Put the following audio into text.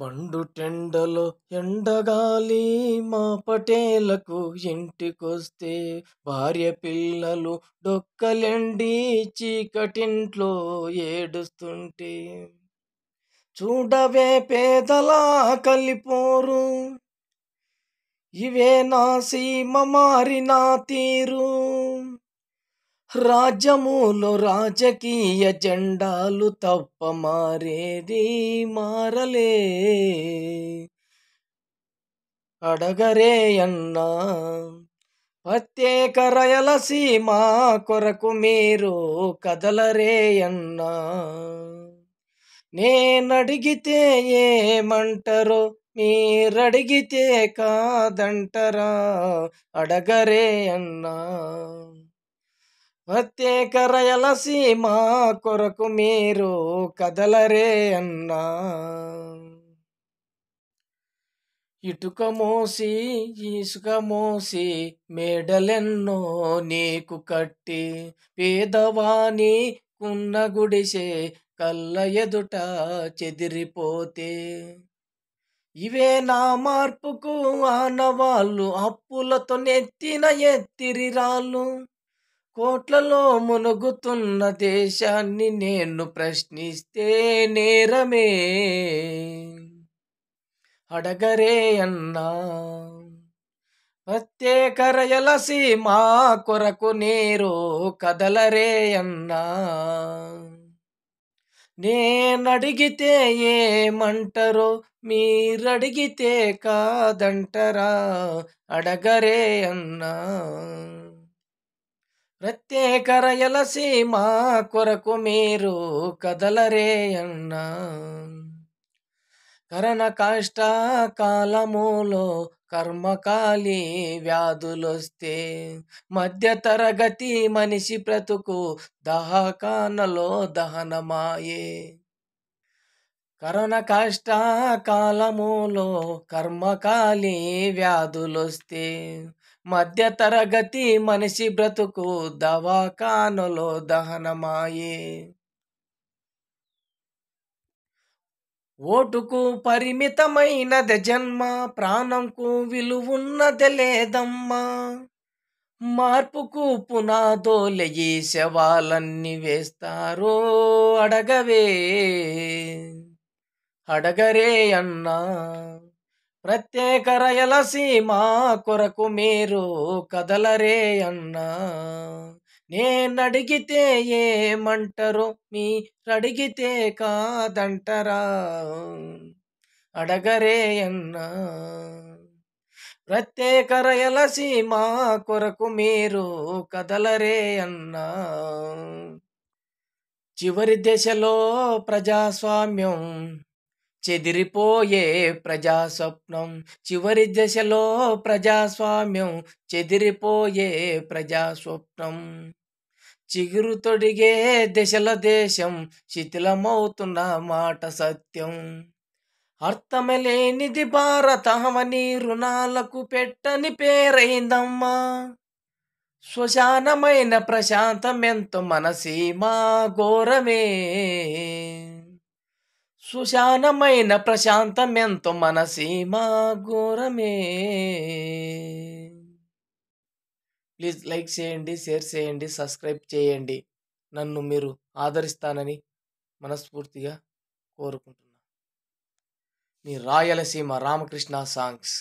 మండుటెండలో ఎండగాలి మా పటేలకు ఇంటికొస్తే భార్య పిల్లలు డొక్కలెండి చీకటింట్లో ఏడుస్తుంటే చూడవే పేదలా కలిపోరు ఇవే నా సీమ మారినా తీరు రాజ్యములో రాజకీయ జెండాలు తప్ప మారేది మారలే అడగరే అన్నా ప్రత్యేక రయలసీమ కొరకు మీరు కదలరే అన్నా నేనడిగితే ఏమంటారో మీరడిగితే కాదంటరా అడగరే అన్నా ప్రత్యేక రయలసీమ కొరకు మీరు కదలరే అన్నా ఇటుక మోసి ఇసుక మోసి మేడలెన్నో నీకు కట్టి పేదవాణి కున్న గుడిసే కళ్ళ ఎదుట చెదిరిపోతే ఇవే నా మార్పుకు ఆనవాళ్ళు అప్పులతో నెత్తిన ఎత్తిరి రాళ్ళు కోట్లలో మునుగుతున్న దేశాన్ని నేను ప్రశ్నిస్తే నేరమే అడగరే అన్నా ప్రత్యేక రయలసి మా కొరకు నేరు కదలరే అన్నా నేనడిగితే ఏమంటారో మీరడిగితే కాదంటరా అడగరే అన్నా ప్రత్యేక సీమ కొరకు మీరు కదలరేయన్న కరణ కాష్ట కాలములో కర్మకాలి వ్యాధులొస్తే మధ్యతరగతి మనిషి బ్రతుకు దహకానలో దహనమాయే కరణ కాష్ట కాలములో కర్మకాలి వ్యాధులొస్తే మధ్యతరగతి మనిషి బ్రతుకు దవాఖానలో దహనమాయే ఓటుకు పరిమితమైనది జన్మ ప్రాణంకు విలువున్నది లేదమ్మా మార్పుకు పునాదోలయి శవాలన్నీ వేస్తారో అడగవే అడగరే అన్నా ప్రత్యేక సీమా కొరకు మీరు కదలరే అన్నా నేనడిగితే ఏమంటారు అడిగితే కాదంటరా అడగరే అన్నా ప్రత్యేక సీమా కొరకు మీరు కదలరే అన్నా చివరి దశలో ప్రజాస్వామ్యం చెదిరిపోయే ప్రజాస్వప్నం చివరి దశలో ప్రజాస్వామ్యం చెదిరిపోయే ప్రజాస్వప్నం చిగురు తొడిగే దశల దేశం శిథిలమవుతున్న మాట సత్యం అర్థమలేనిది భారతమని రుణాలకు పెట్టని పేరైందమ్మా శ్మశానమైన ప్రశాంతమెంతో మనసీమా ఘోరమే సుశానమైన ప్రశాంతమెంతో సీమా ఘోరమే ప్లీజ్ లైక్ చేయండి షేర్ చేయండి సబ్స్క్రైబ్ చేయండి నన్ను మీరు ఆదరిస్తానని మనస్ఫూర్తిగా కోరుకుంటున్నాను మీ రాయలసీమ రామకృష్ణ సాంగ్స్